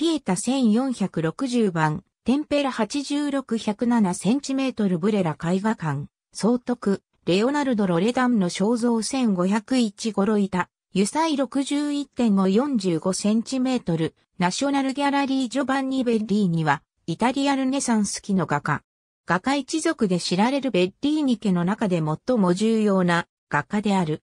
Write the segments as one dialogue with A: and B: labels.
A: ピエタ1460番、テンペラ86107センチメートルブレラ絵画館、総督、レオナルド・ロレダムの肖像1501頃いた、油彩61.545センチメートル、ナショナルギャラリージョバンニ・ベッリーニは、イタリアルネサンス期の画家。画家一族で知られるベッリーニ家の中で最も重要な画家である。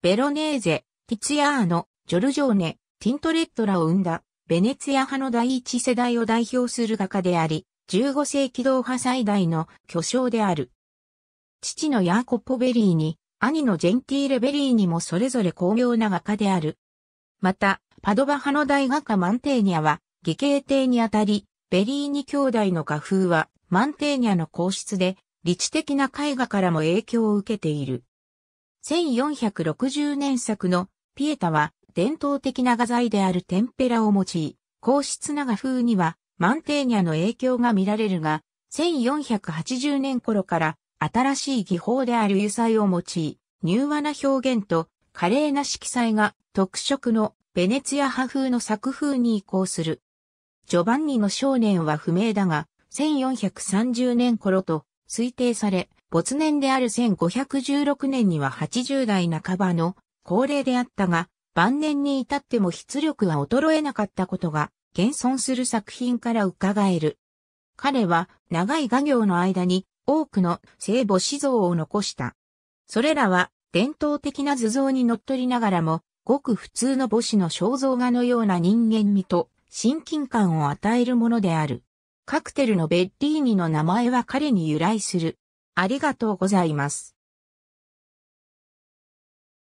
A: ベロネーゼ、ティツィアーノ、ジョルジョーネ、ティントレットラを生んだベネツィア派の第一世代を代表する画家であり、15世紀同派最大の巨匠である。父のヤーコポ・ベリーに、兄のジェンティーレ・ベリーにもそれぞれ巧妙な画家である。また、パドバ派の大画家マンテーニャは、義兄帝にあたり、ベリーニ兄弟の画風は、マンテーニャの皇室で、理知的な絵画からも影響を受けている。1460年作のピエタは、伝統的な画材であるテンペラを用い、硬質な画風にはマンテーニャの影響が見られるが、1480年頃から新しい技法である油彩を用い、柔和な表現と華麗な色彩が特色のベネツィア派風の作風に移行する。ジョバンニの少年は不明だが、1430年頃と推定され、没年である1516年には80代半ばの高齢であったが、晩年に至っても出力は衰えなかったことが、現存する作品から伺える。彼は、長い画業の間に、多くの聖母子像を残した。それらは、伝統的な図像にのっとりながらも、ごく普通の母子の肖像画のような人間味と親近感を与えるものである。カクテルのベッリーニの名前は彼に由来する。ありがとうございます。